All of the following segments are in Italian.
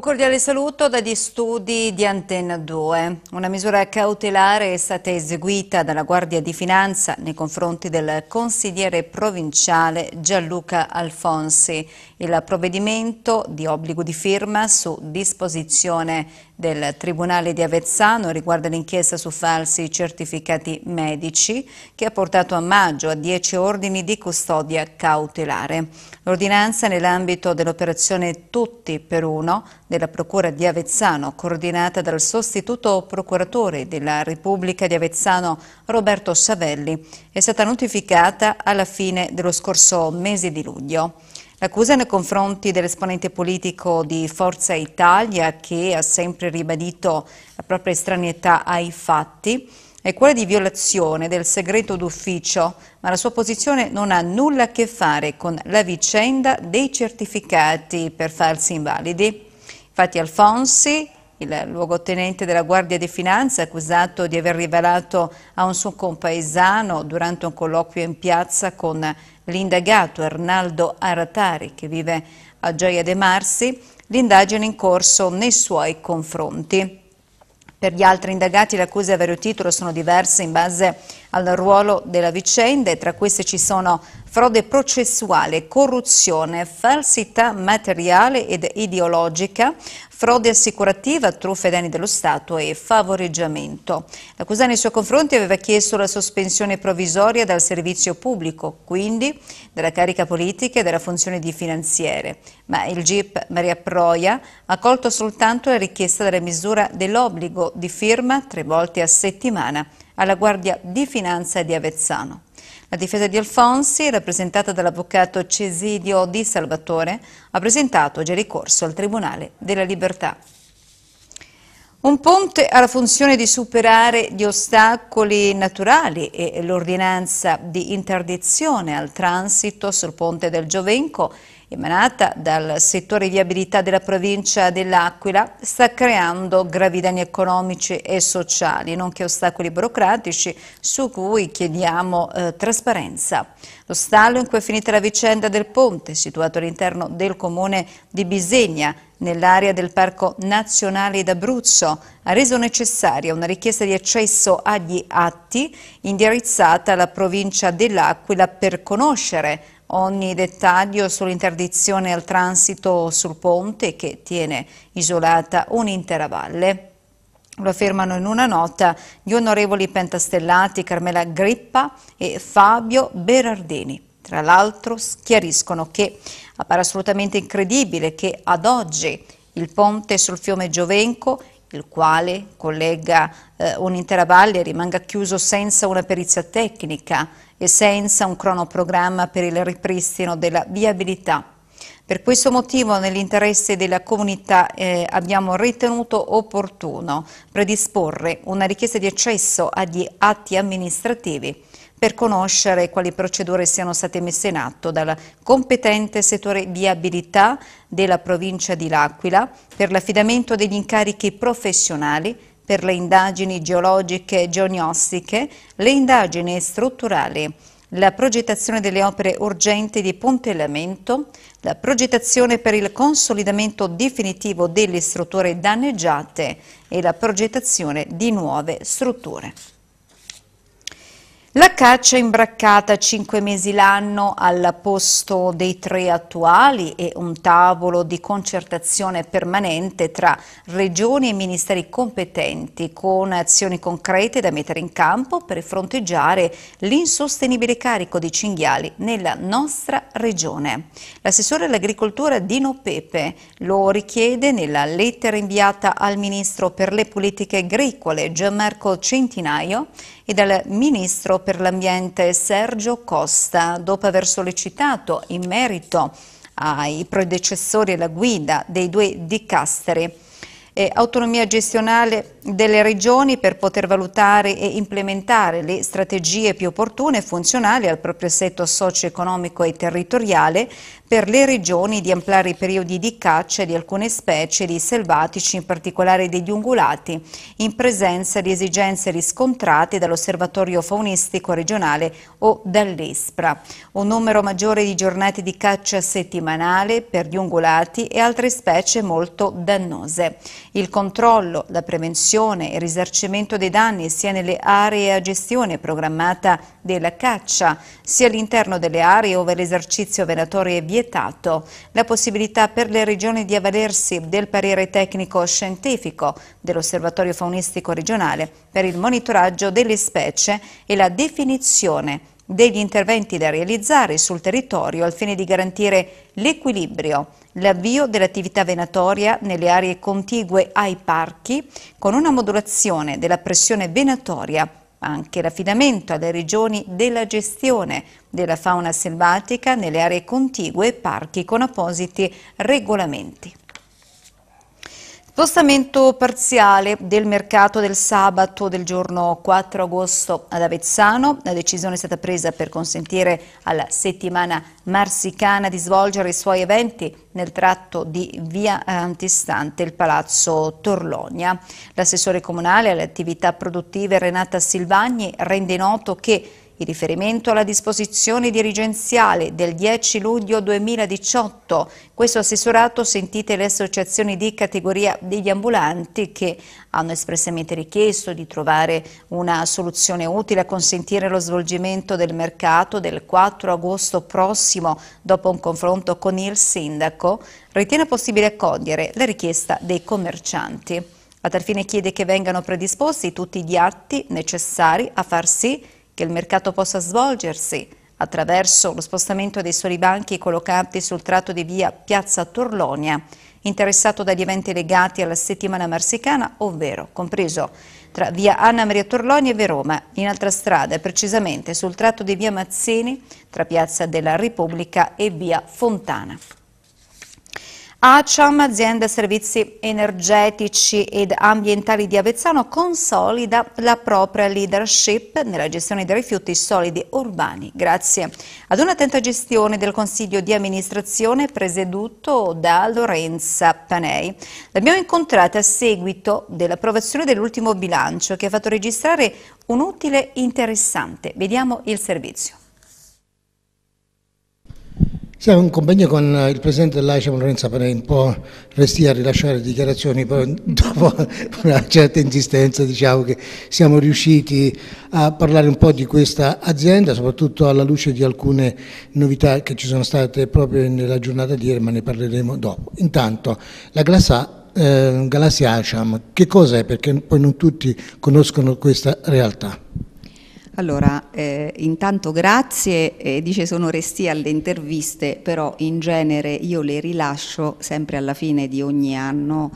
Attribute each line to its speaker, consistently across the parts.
Speaker 1: Un cordiale saluto dagli studi di Antenna 2. Una misura cautelare è stata eseguita dalla Guardia di Finanza nei confronti del consigliere provinciale Gianluca Alfonsi il provvedimento di obbligo di firma su disposizione del Tribunale di Avezzano riguarda l'inchiesta su falsi certificati medici che ha portato a maggio a 10 ordini di custodia cautelare. L'ordinanza nell'ambito dell'operazione Tutti per Uno della Procura di Avezzano coordinata dal sostituto procuratore della Repubblica di Avezzano Roberto Savelli è stata notificata alla fine dello scorso mese di luglio. L'accusa nei confronti dell'esponente politico di Forza Italia, che ha sempre ribadito la propria estraneità ai fatti, è quella di violazione del segreto d'ufficio, ma la sua posizione non ha nulla a che fare con la vicenda dei certificati per falsi invalidi. Infatti Alfonsi il luogotenente della Guardia di Finanza, accusato di aver rivelato a un suo compaesano durante un colloquio in piazza con l'indagato Arnaldo Aratari, che vive a Gioia de Marsi, l'indagine in corso nei suoi confronti. Per gli altri indagati le accuse a vario titolo sono diverse in base al ruolo della vicenda e tra queste ci sono frode processuale, corruzione, falsità materiale ed ideologica, frode assicurativa, truffe ai danni dello Stato e favoreggiamento. L'accusa nei suoi confronti aveva chiesto la sospensione provvisoria dal servizio pubblico, quindi dalla carica politica e dalla funzione di finanziere, ma il GIP Maria Proia ha colto soltanto la richiesta della misura dell'obbligo di firma tre volte a settimana alla Guardia di Finanza di Avezzano. La difesa di Alfonsi, rappresentata dall'avvocato Cesidio Di Salvatore, ha presentato già ricorso al Tribunale della Libertà. Un ponte ha la funzione di superare gli ostacoli naturali e l'ordinanza di interdizione al transito sul ponte del Giovenco emanata dal settore viabilità della provincia dell'Aquila, sta creando gravi danni economici e sociali, nonché ostacoli burocratici su cui chiediamo eh, trasparenza. Lo stallo in cui è finita la vicenda del ponte, situato all'interno del comune di Bisegna, nell'area del Parco Nazionale d'Abruzzo, ha reso necessaria una richiesta di accesso agli atti indirizzata alla provincia dell'Aquila per conoscere Ogni dettaglio sull'interdizione al transito sul ponte che tiene isolata un'intera valle. Lo affermano in una nota gli onorevoli Pentastellati, Carmela Grippa e Fabio Berardini. Tra l'altro schiariscono che appare assolutamente incredibile che ad oggi il ponte sul fiume Giovenco il quale collega eh, un'intera valle rimanga chiuso senza una perizia tecnica e senza un cronoprogramma per il ripristino della viabilità. Per questo motivo, nell'interesse della comunità, eh, abbiamo ritenuto opportuno predisporre una richiesta di accesso agli atti amministrativi per conoscere quali procedure siano state messe in atto dal competente settore viabilità della provincia di L'Aquila per l'affidamento degli incarichi professionali per le indagini geologiche e geognostiche, le indagini strutturali, la progettazione delle opere urgenti di puntellamento, la progettazione per il consolidamento definitivo delle strutture danneggiate e la progettazione di nuove strutture. La caccia imbraccata cinque mesi l'anno al posto dei tre attuali e un tavolo di concertazione permanente tra regioni e ministeri competenti con azioni concrete da mettere in campo per fronteggiare l'insostenibile carico di cinghiali nella nostra regione. L'assessore all'agricoltura Dino Pepe lo richiede nella lettera inviata al ministro per le politiche agricole Gianmarco Centinaio e dal ministro per l'Ambiente Sergio Costa, dopo aver sollecitato in merito ai predecessori la guida dei due dicasteri e autonomia gestionale delle regioni per poter valutare e implementare le strategie più opportune e funzionali al proprio assetto socio-economico e territoriale per le regioni di ampliare i periodi di caccia di alcune specie di selvatici, in particolare degli ungulati, in presenza di esigenze riscontrate dall'Osservatorio faunistico regionale o dall'ESPRA. Un numero maggiore di giornate di caccia settimanale per gli ungulati e altre specie molto dannose. Il controllo, la prevenzione e il risarcimento dei danni sia nelle aree a gestione programmata della caccia, sia all'interno delle aree dove l'esercizio venatorio è vietato, la possibilità per le regioni di avvalersi del parere tecnico-scientifico dell'Osservatorio faunistico regionale per il monitoraggio delle specie e la definizione degli interventi da realizzare sul territorio al fine di garantire l'equilibrio, l'avvio dell'attività venatoria nelle aree contigue ai parchi con una modulazione della pressione venatoria, anche l'affidamento alle regioni della gestione della fauna selvatica nelle aree contigue e parchi con appositi regolamenti. Spostamento parziale del mercato del sabato del giorno 4 agosto ad Avezzano. La decisione è stata presa per consentire alla settimana marsicana di svolgere i suoi eventi nel tratto di via antistante il Palazzo Torlonia. L'assessore comunale alle attività produttive Renata Silvagni rende noto che in riferimento alla disposizione dirigenziale del 10 luglio 2018. Questo assessorato sentite le associazioni di categoria degli ambulanti che hanno espressamente richiesto di trovare una soluzione utile a consentire lo svolgimento del mercato del 4 agosto prossimo dopo un confronto con il sindaco, ritiene possibile accogliere la richiesta dei commercianti. A tal fine chiede che vengano predisposti tutti gli atti necessari a far sì che che il mercato possa svolgersi attraverso lo spostamento dei soli banchi collocati sul tratto di via Piazza Torlonia, interessato dagli eventi legati alla settimana marsicana, ovvero compreso tra via Anna Maria Torlonia e Roma, in altra strada, precisamente sul tratto di via Mazzini, tra piazza della Repubblica e via Fontana. ACIAM, azienda servizi energetici ed ambientali di Avezzano, consolida la propria leadership nella gestione dei rifiuti solidi urbani grazie ad un'attenta gestione del Consiglio di amministrazione presieduto da Lorenza Panei. L'abbiamo incontrata a seguito dell'approvazione dell'ultimo bilancio che ha fatto registrare un utile interessante. Vediamo il servizio.
Speaker 2: Siamo in compagnia con eh, il presidente dell'AICE Lorenzo Panein, può restare a rilasciare dichiarazioni, però dopo una certa insistenza diciamo che siamo riusciti a parlare un po' di questa azienda, soprattutto alla luce di alcune novità che ci sono state proprio nella giornata di ieri, ma ne parleremo dopo. Intanto la classe A, eh, Galassia ACIAM, che cos'è? Perché poi non tutti conoscono questa realtà.
Speaker 3: Allora, eh, intanto grazie, eh, dice sono resti alle interviste, però in genere io le rilascio sempre alla fine di ogni anno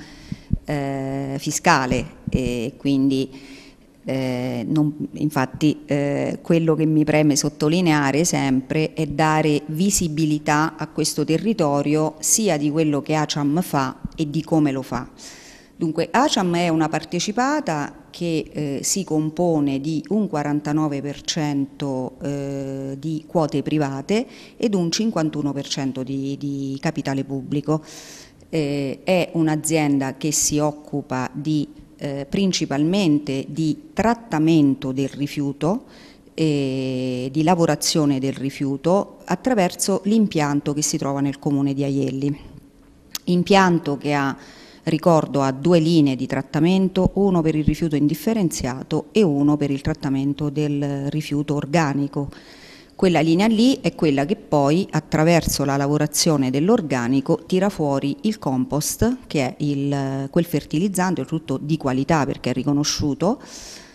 Speaker 3: eh, fiscale e quindi eh, non, infatti eh, quello che mi preme sottolineare sempre è dare visibilità a questo territorio sia di quello che ACAM fa e di come lo fa. Dunque ACAM è una partecipata che eh, si compone di un 49% eh, di quote private ed un 51% di, di, capitale pubblico. Eh, è un'azienda che si occupa di, eh, principalmente di trattamento del rifiuto, e di lavorazione del rifiuto attraverso l'impianto che si trova nel comune di Aielli. Impianto che ha Ricordo a due linee di trattamento, uno per il rifiuto indifferenziato e uno per il trattamento del rifiuto organico. Quella linea lì è quella che poi attraverso la lavorazione dell'organico tira fuori il compost che è il, quel fertilizzante, il frutto di qualità perché è riconosciuto,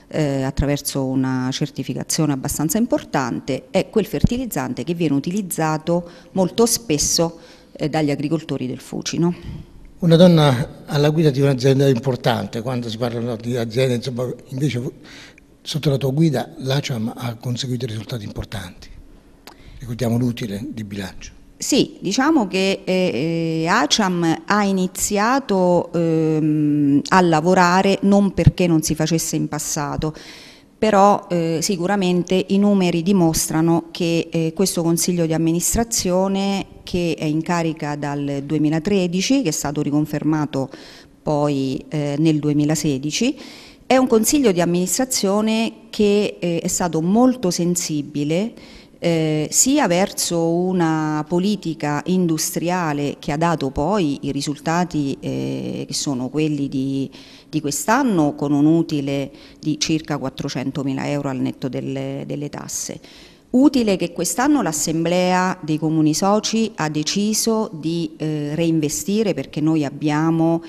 Speaker 3: eh, attraverso una certificazione abbastanza importante, è quel fertilizzante che viene utilizzato molto spesso eh, dagli agricoltori del Fucino.
Speaker 2: Una donna alla guida di un'azienda è importante, quando si parla di aziende, insomma, invece sotto la tua guida l'ACAM ha conseguito risultati importanti. Ricordiamo l'utile di bilancio.
Speaker 3: Sì, diciamo che eh, eh ACIAM ha iniziato ehm, a lavorare non perché non si facesse in passato, però eh, sicuramente i numeri dimostrano che eh, questo Consiglio di amministrazione che è in carica dal 2013, che è stato riconfermato poi eh, nel 2016, è un Consiglio di amministrazione che eh, è stato molto sensibile eh, sia verso una politica industriale che ha dato poi i risultati eh, che sono quelli di di quest'anno con un utile di circa 400 mila euro al netto delle, delle tasse. Utile che quest'anno l'Assemblea dei Comuni Soci ha deciso di eh, reinvestire perché noi abbiamo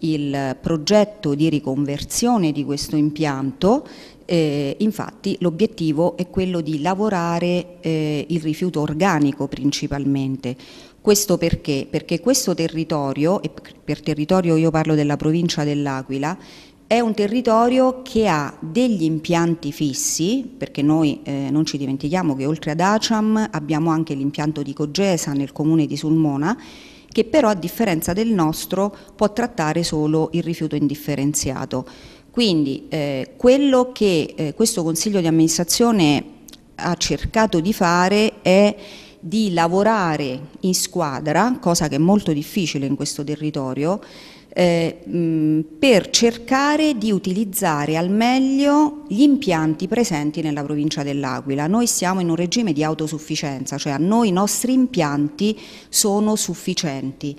Speaker 3: il progetto di riconversione di questo impianto eh, infatti l'obiettivo è quello di lavorare eh, il rifiuto organico principalmente. Questo perché? Perché questo territorio, e per territorio io parlo della provincia dell'Aquila, è un territorio che ha degli impianti fissi, perché noi eh, non ci dimentichiamo che oltre ad Aciam abbiamo anche l'impianto di Cogesa nel comune di Sulmona, che però a differenza del nostro può trattare solo il rifiuto indifferenziato. Quindi eh, quello che eh, questo Consiglio di amministrazione ha cercato di fare è di lavorare in squadra, cosa che è molto difficile in questo territorio, eh, mh, per cercare di utilizzare al meglio gli impianti presenti nella provincia dell'Aquila. Noi siamo in un regime di autosufficienza, cioè a noi i nostri impianti sono sufficienti.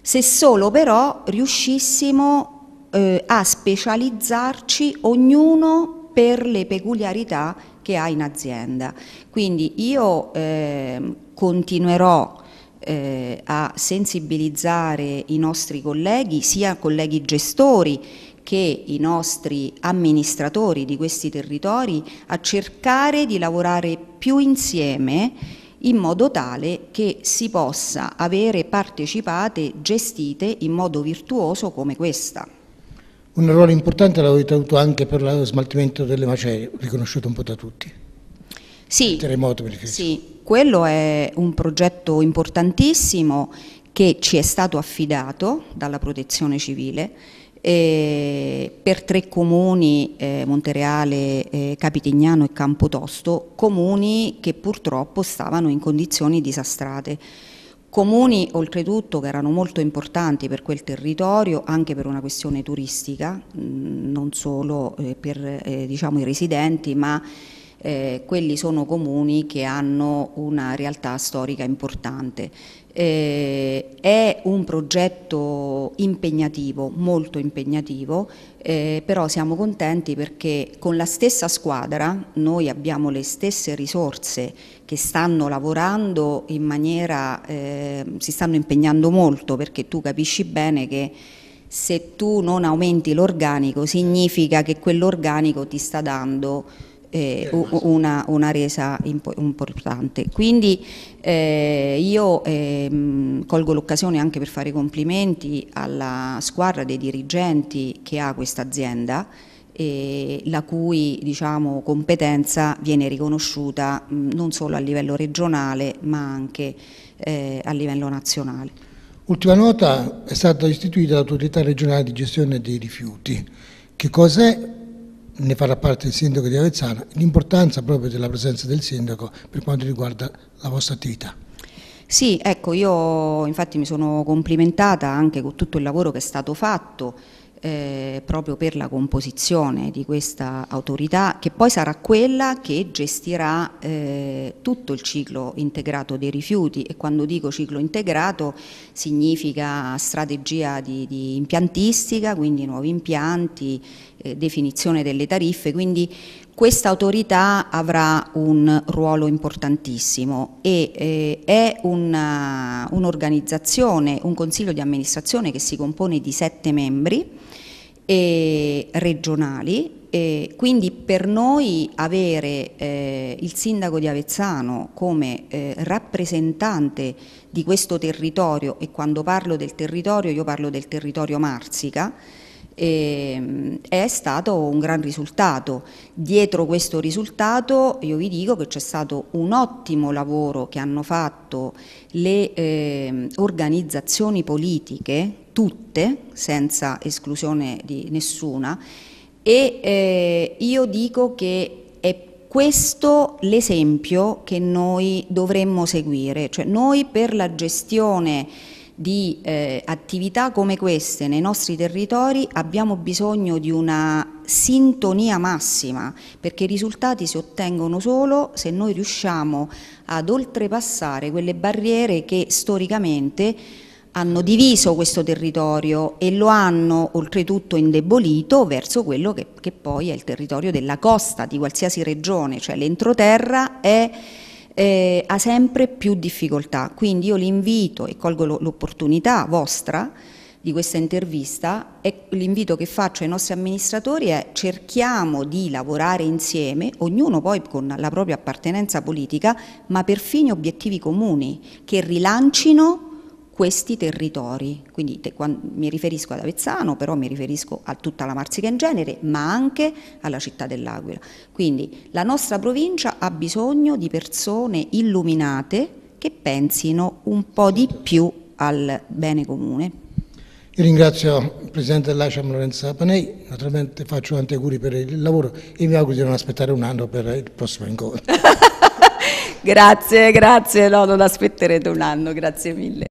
Speaker 3: Se solo però riuscissimo eh, a specializzarci ognuno per le peculiarità che ha in azienda. Quindi io eh, continuerò eh, a sensibilizzare i nostri colleghi, sia colleghi gestori che i nostri amministratori di questi territori, a cercare di lavorare più insieme in modo tale che si possa avere partecipate gestite in modo virtuoso come questa.
Speaker 2: Un ruolo importante l'avete avuto anche per lo smaltimento delle macerie, riconosciuto un po' da tutti.
Speaker 3: Sì, terremoto, sì, quello è un progetto importantissimo che ci è stato affidato dalla protezione civile eh, per tre comuni, eh, Montereale, eh, Capitignano e Campotosto, comuni che purtroppo stavano in condizioni disastrate. Comuni oltretutto che erano molto importanti per quel territorio anche per una questione turistica, mm, non solo eh, per eh, diciamo, i residenti ma eh, quelli sono comuni che hanno una realtà storica importante. Eh, è un progetto impegnativo, molto impegnativo, eh, però siamo contenti perché con la stessa squadra noi abbiamo le stesse risorse che stanno lavorando in maniera, eh, si stanno impegnando molto perché tu capisci bene che se tu non aumenti l'organico significa che quell'organico ti sta dando eh, eh una, una, resa importante. Quindi eh, io ehm, colgo l'occasione anche per fare i complimenti alla squadra dei dirigenti che ha questa azienda, eh, la cui diciamo, competenza viene riconosciuta mh, non solo a livello regionale ma anche eh, a livello nazionale.
Speaker 2: Ultima nota, è stata istituita l'autorità regionale di gestione dei rifiuti. Che cos'è ne farà parte il sindaco di Avezzano, l'importanza proprio della presenza del sindaco per quanto riguarda la vostra attività.
Speaker 3: Sì, ecco, io infatti mi sono complimentata anche con tutto il lavoro che è stato fatto eh, proprio per la composizione di questa autorità che poi sarà quella che gestirà eh, tutto il ciclo integrato dei rifiuti e quando dico ciclo integrato significa strategia di, di impiantistica, quindi nuovi impianti, eh, definizione delle tariffe, quindi questa autorità avrà un ruolo importantissimo e eh, è un'organizzazione, un consiglio di amministrazione che si compone di sette membri e regionali. E quindi per noi avere eh, il sindaco di Avezzano come eh, rappresentante di questo territorio, e quando parlo del territorio io parlo del territorio Marsica, eh, è stato un gran risultato. Dietro questo risultato io vi dico che c'è stato un ottimo lavoro che hanno fatto le ehm, organizzazioni politiche tutte, senza esclusione di nessuna, e eh, io dico che è questo l'esempio che noi dovremmo seguire, cioè noi per la gestione di eh, attività come queste nei nostri territori abbiamo bisogno di una sintonia massima perché i risultati si ottengono solo se noi riusciamo ad oltrepassare quelle barriere che storicamente hanno diviso questo territorio e lo hanno oltretutto indebolito verso quello che, che poi è il territorio della costa di qualsiasi regione, cioè l'entroterra è, eh, ha sempre più difficoltà. Quindi io l'invito e colgo l'opportunità vostra di questa intervista e l'invito che faccio ai nostri amministratori è cerchiamo di lavorare insieme, ognuno poi con la propria appartenenza politica, ma per fini obiettivi comuni che rilancino questi territori, quindi te, quando, mi riferisco ad Avezzano, però mi riferisco a tutta la Marsica in genere, ma anche alla città dell'Aquila. Quindi la nostra provincia ha bisogno di persone illuminate che pensino un po' di più al bene comune.
Speaker 2: Io ringrazio il Presidente dell'Asciam Lorenzo Panei, naturalmente faccio tanti auguri per il lavoro e mi auguro di non aspettare un anno per il prossimo incontro.
Speaker 3: grazie, grazie, no, non aspetterete un anno, grazie mille.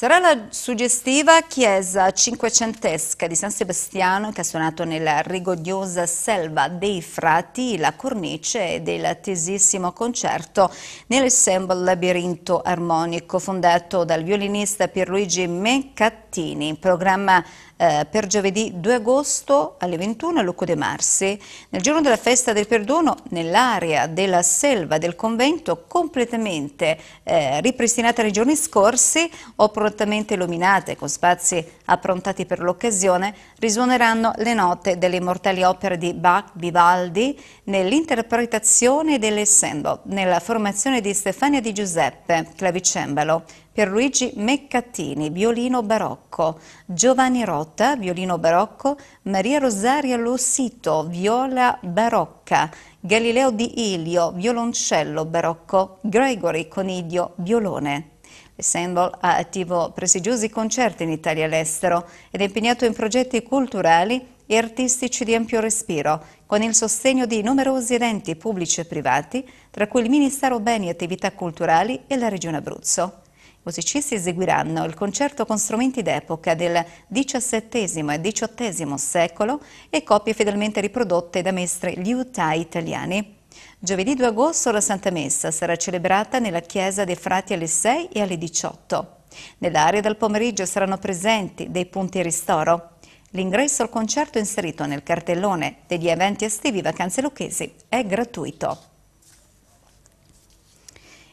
Speaker 1: Sarà la suggestiva chiesa cinquecentesca di San Sebastiano che ha suonato nella rigogliosa selva dei frati, la cornice dell'attesissimo concerto nell'Assemble Labirinto Armonico fondato dal violinista Pierluigi Mencattini in programma eh, per giovedì 2 agosto alle 21 a Lucco de Marsi. Nel giorno della festa del perdono, nell'area della selva del convento, completamente eh, ripristinata nei giorni scorsi o prontamente illuminata e con spazi approntati per l'occasione, risuoneranno le note delle immortali opere di Bach, Vivaldi, nell'interpretazione dell'Essendo, nella formazione di Stefania Di Giuseppe, clavicembalo, Pierluigi Meccattini, violino barocco, Giovanni Rotta, violino barocco, Maria Rosaria Losito, viola barocca, Galileo Di Ilio, violoncello barocco, Gregory Coniglio, violone. L'Assemble ha attivo prestigiosi concerti in Italia e all'estero ed è impegnato in progetti culturali e artistici di ampio respiro, con il sostegno di numerosi enti pubblici e privati, tra cui il Ministero Beni e Attività Culturali e la Regione Abruzzo musicisti eseguiranno il concerto con strumenti d'epoca del XVII e XVIII secolo e copie fedelmente riprodotte da maestri liutai italiani. Giovedì 2 agosto la Santa Messa sarà celebrata nella chiesa dei Frati alle 6 e alle 18. Nell'area del pomeriggio saranno presenti dei punti ristoro. L'ingresso al concerto inserito nel cartellone degli eventi estivi vacanze lucchesi è gratuito.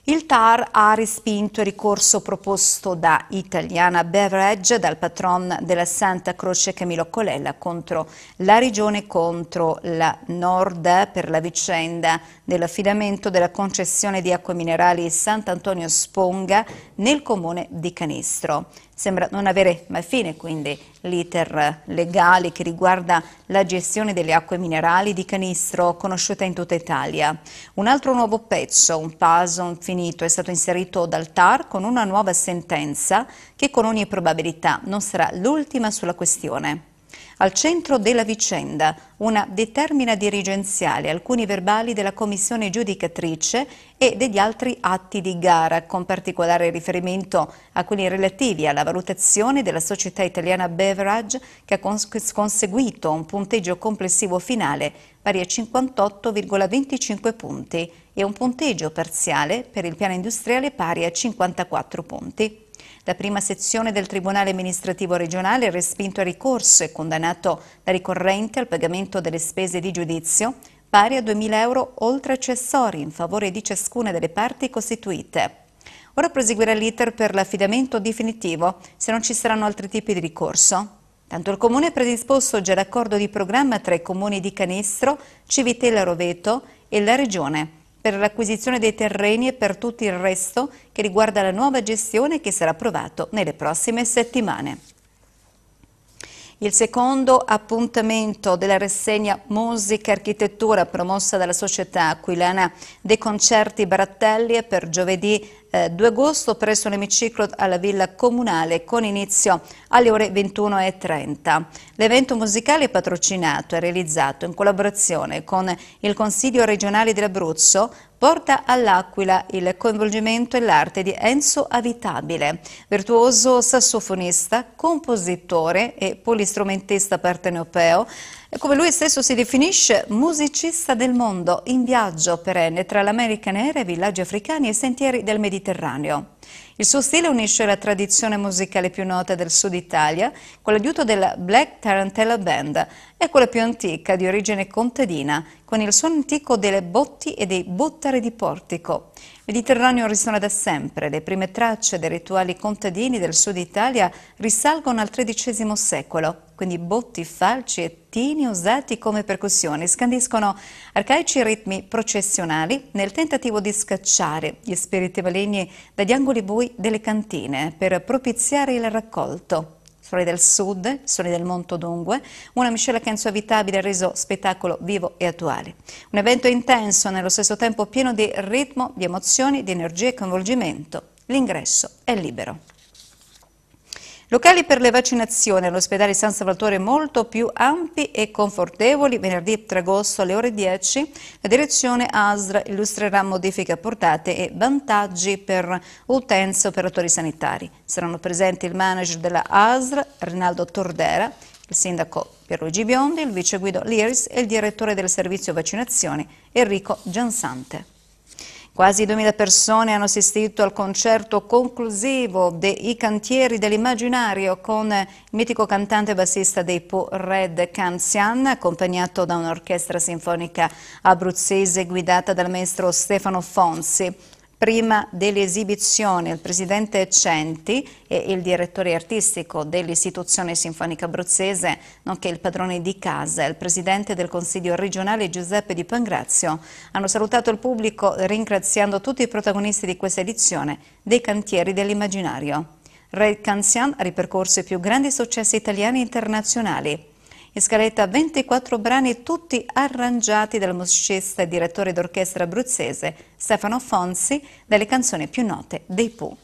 Speaker 1: Il TAR ha respinto il ricorso proposto da Italiana Beverage dal patron della Santa Croce Camillo Colella contro la Regione contro la Nord per la vicenda dell'affidamento della concessione di acque minerali Sant'Antonio Sponga nel comune di Canestro sembra non avere mai fine quindi l'iter legale che riguarda la gestione delle acque minerali di Canistro conosciuta in tutta Italia. Un altro nuovo pezzo, un puzzle finito, è stato inserito dal TAR con una nuova sentenza che con ogni probabilità non sarà l'ultima sulla questione. Al centro della vicenda una determina dirigenziale, alcuni verbali della commissione giudicatrice e degli altri atti di gara, con particolare riferimento a quelli relativi alla valutazione della società italiana Beverage che ha cons conseguito un punteggio complessivo finale pari a 58,25 punti e un punteggio parziale per il piano industriale pari a 54 punti. La prima sezione del Tribunale amministrativo regionale ha respinto il ricorso e condannato la ricorrente al pagamento delle spese di giudizio pari a 2.000 euro oltre accessori in favore di ciascuna delle parti costituite. Ora proseguirà l'iter per l'affidamento definitivo se non ci saranno altri tipi di ricorso. Tanto il Comune ha predisposto già l'accordo di programma tra i comuni di Canestro, Civitella Roveto e la Regione per l'acquisizione dei terreni e per tutto il resto che riguarda la nuova gestione che sarà approvato nelle prossime settimane. Il secondo appuntamento della rassegna Musica e Architettura promossa dalla società aquilana De Concerti Barattelli è per giovedì eh, 2 agosto presso l'emiciclo alla Villa Comunale con inizio alle ore 21.30. L'evento musicale patrocinato e realizzato in collaborazione con il Consiglio regionale dell'Abruzzo porta all'Aquila il coinvolgimento e l'arte di Enzo Avitabile, virtuoso sassofonista, compositore e polistrumentista partenopeo, e come lui stesso si definisce, musicista del mondo, in viaggio perenne tra l'America nera i villaggi africani e i sentieri del Mediterraneo. Il suo stile unisce la tradizione musicale più nota del sud Italia con l'aiuto della Black Tarantella Band e quella più antica di origine contadina con il suono antico delle botti e dei bottari di portico. Il Mediterraneo risuona da sempre, le prime tracce dei rituali contadini del sud Italia risalgono al XIII secolo, quindi botti, falci e tini usati come percussioni scandiscono arcaici ritmi processionali nel tentativo di scacciare gli spiriti maligni dagli angoli bui qui delle cantine per propiziare il raccolto. Suoni del Sud, Suoni del Monto dunque, una miscela che in sua abitabile ha reso spettacolo vivo e attuale. Un evento intenso, nello stesso tempo pieno di ritmo, di emozioni, di energia e coinvolgimento. L'ingresso è libero. Locali per le vaccinazioni all'ospedale San Salvatore molto più ampi e confortevoli. Venerdì 3 agosto alle ore 10 la direzione ASR illustrerà modifiche apportate e vantaggi per utenze e operatori sanitari. Saranno presenti il manager della ASR, Rinaldo Tordera, il sindaco Pierluigi Biondi, il vice Guido Liris e il direttore del servizio vaccinazioni, Enrico Giansante. Quasi 2.000 persone hanno assistito al concerto conclusivo dei Cantieri dell'Immaginario con il mitico cantante e bassista dei Po Red Canzian, accompagnato da un'orchestra sinfonica abruzzese guidata dal maestro Stefano Fonsi. Prima dell'esibizione il presidente Centi e il direttore artistico dell'istituzione sinfonica abruzzese, nonché il padrone di casa e il presidente del consiglio regionale Giuseppe Di Pangrazio hanno salutato il pubblico ringraziando tutti i protagonisti di questa edizione dei Cantieri dell'Immaginario. Red Canzian ha ripercorso i più grandi successi italiani e internazionali in scaletta 24 brani tutti arrangiati dal musicista e direttore d'orchestra abruzzese Stefano Fonsi delle canzoni più note dei Pooh.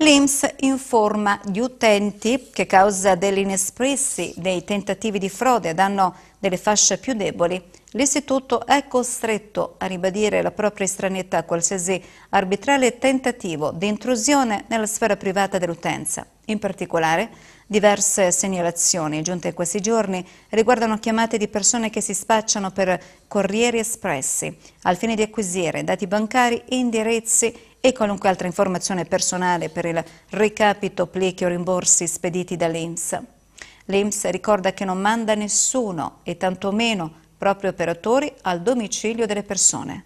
Speaker 1: L'IMS informa gli utenti che a causa dell'inespressi dei tentativi di frode a danno delle fasce più deboli, l'istituto è costretto a ribadire la propria estraneità a qualsiasi arbitrale tentativo di intrusione nella sfera privata dell'utenza. In particolare, Diverse segnalazioni giunte in questi giorni riguardano chiamate di persone che si spacciano per corrieri espressi al fine di acquisire dati bancari, indirizzi e qualunque altra informazione personale per il recapito, plichi o rimborsi spediti dall'IMS. L'IMS ricorda che non manda nessuno e tantomeno propri operatori al domicilio delle persone.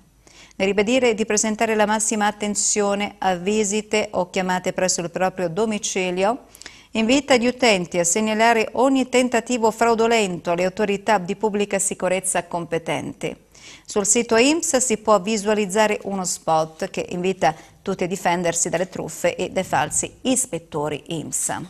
Speaker 1: Ne ribadire di presentare la massima attenzione a visite o chiamate presso il proprio domicilio, invita gli utenti a segnalare ogni tentativo fraudolento alle autorità di pubblica sicurezza competenti. Sul sito IMSS si può visualizzare uno spot che invita tutti a difendersi dalle truffe e dai falsi ispettori IMSS.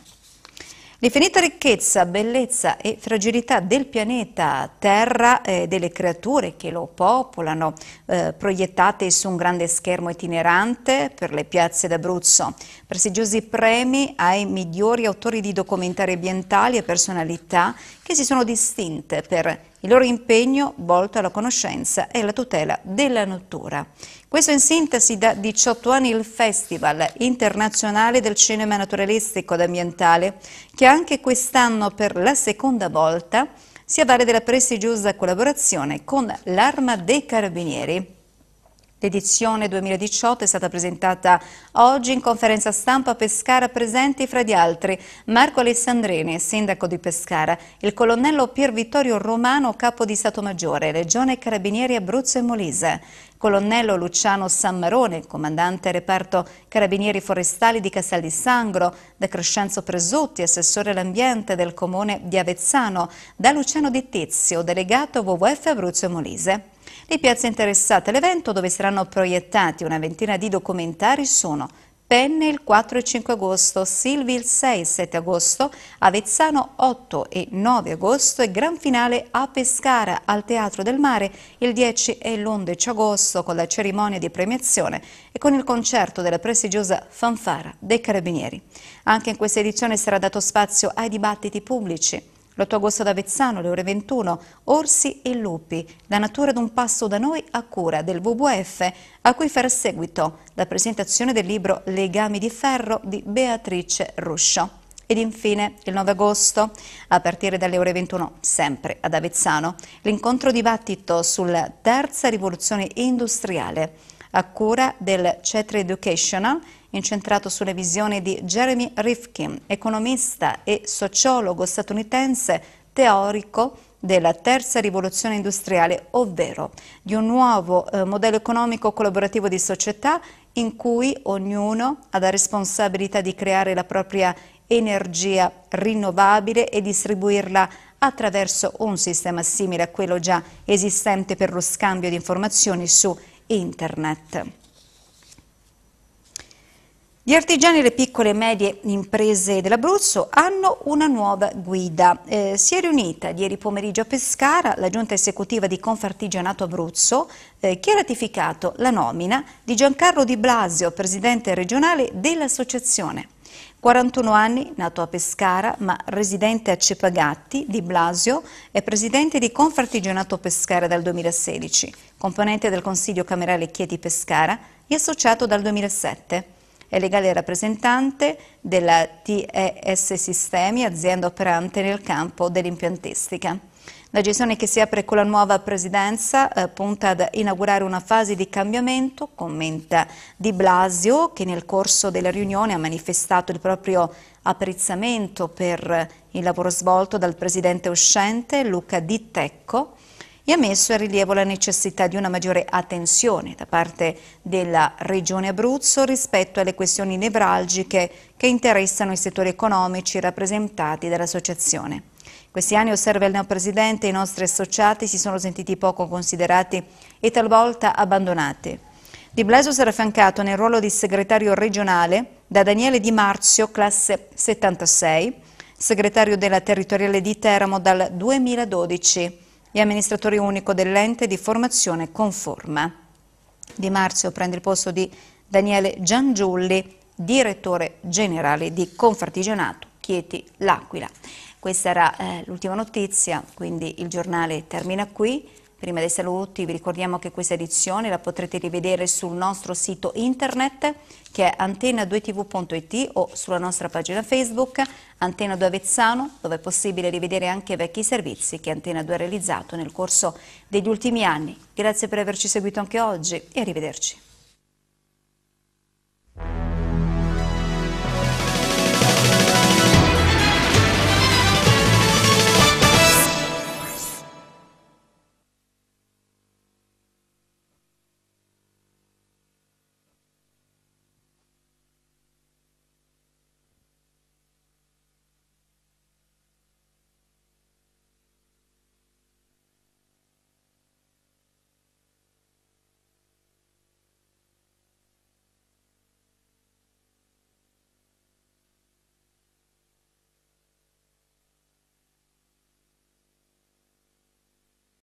Speaker 1: L'infinita ricchezza, bellezza e fragilità del pianeta Terra e eh, delle creature che lo popolano, eh, proiettate su un grande schermo itinerante per le piazze d'Abruzzo, prestigiosi premi ai migliori autori di documentari ambientali e personalità che si sono distinte per il loro impegno volto alla conoscenza e alla tutela della natura. Questo in sintesi da 18 anni il Festival internazionale del cinema naturalistico ed ambientale, che anche quest'anno per la seconda volta si avvale della prestigiosa collaborazione con l'Arma dei Carabinieri. L'edizione 2018 è stata presentata oggi in conferenza stampa a Pescara presenti fra gli altri Marco Alessandrini, sindaco di Pescara, il colonnello Pier Vittorio Romano, capo di Stato Maggiore, Regione Carabinieri Abruzzo e Molise, colonnello Luciano Sammarone, comandante reparto Carabinieri Forestali di Castel di Sangro, da Crescenzo Presutti, assessore all'ambiente del comune di Avezzano, da Luciano Di Tizio, delegato WWF Abruzzo e Molise. Le piazze interessate all'evento, dove saranno proiettati una ventina di documentari, sono Penne il 4 e 5 agosto, Silvi il 6 e 7 agosto, Avezzano 8 e 9 agosto e gran finale a Pescara al Teatro del Mare il 10 e l'11 agosto con la cerimonia di premiazione e con il concerto della prestigiosa fanfara dei Carabinieri. Anche in questa edizione sarà dato spazio ai dibattiti pubblici. L'8 agosto ad Avezzano, alle ore 21, Orsi e Lupi, la natura d'un passo da noi a cura del WWF, a cui farà seguito la presentazione del libro Legami di ferro di Beatrice Ruscio. Ed infine, il 9 agosto, a partire dalle ore 21, sempre ad Avezzano, l'incontro dibattito sulla terza rivoluzione industriale a cura del Cetra Educational incentrato sulle visioni di Jeremy Rifkin, economista e sociologo statunitense teorico della terza rivoluzione industriale, ovvero di un nuovo eh, modello economico collaborativo di società in cui ognuno ha la responsabilità di creare la propria energia rinnovabile e distribuirla attraverso un sistema simile a quello già esistente per lo scambio di informazioni su internet. Gli artigiani e le piccole e medie imprese dell'Abruzzo hanno una nuova guida. Eh, si è riunita ieri pomeriggio a Pescara la giunta esecutiva di Confartigianato Abruzzo eh, che ha ratificato la nomina di Giancarlo Di Blasio, presidente regionale dell'associazione. 41 anni, nato a Pescara ma residente a Cepagatti, Di Blasio è presidente di Confartigianato Pescara dal 2016, componente del Consiglio Camerale Chieti Pescara e associato dal 2007 è legale rappresentante della TES Sistemi, azienda operante nel campo dell'impiantistica. La gestione che si apre con la nuova presidenza eh, punta ad inaugurare una fase di cambiamento, commenta Di Blasio, che nel corso della riunione ha manifestato il proprio apprezzamento per il lavoro svolto dal presidente uscente Luca Di Tecco, e ha messo in rilievo la necessità di una maggiore attenzione da parte della Regione Abruzzo rispetto alle questioni nevralgiche che interessano i settori economici rappresentati dall'associazione. Questi anni, osserva il neopresidente, i nostri associati si sono sentiti poco considerati e talvolta abbandonati. Di Blasio sarà affiancato nel ruolo di segretario regionale da Daniele Di Marzio, classe 76, segretario della territoriale di Teramo dal 2012 e amministratore unico dell'ente di formazione Conforma. Di Marzio prende il posto di Daniele Giangiulli, direttore generale di Confartigianato Chieti L'Aquila. Questa era eh, l'ultima notizia, quindi il giornale termina qui. Prima dei saluti vi ricordiamo che questa edizione la potrete rivedere sul nostro sito internet che è antenna 2 tvit o sulla nostra pagina Facebook Antena 2 Avezzano dove è possibile rivedere anche vecchi servizi che Antena 2 ha realizzato nel corso degli ultimi anni. Grazie per averci seguito anche oggi e arrivederci.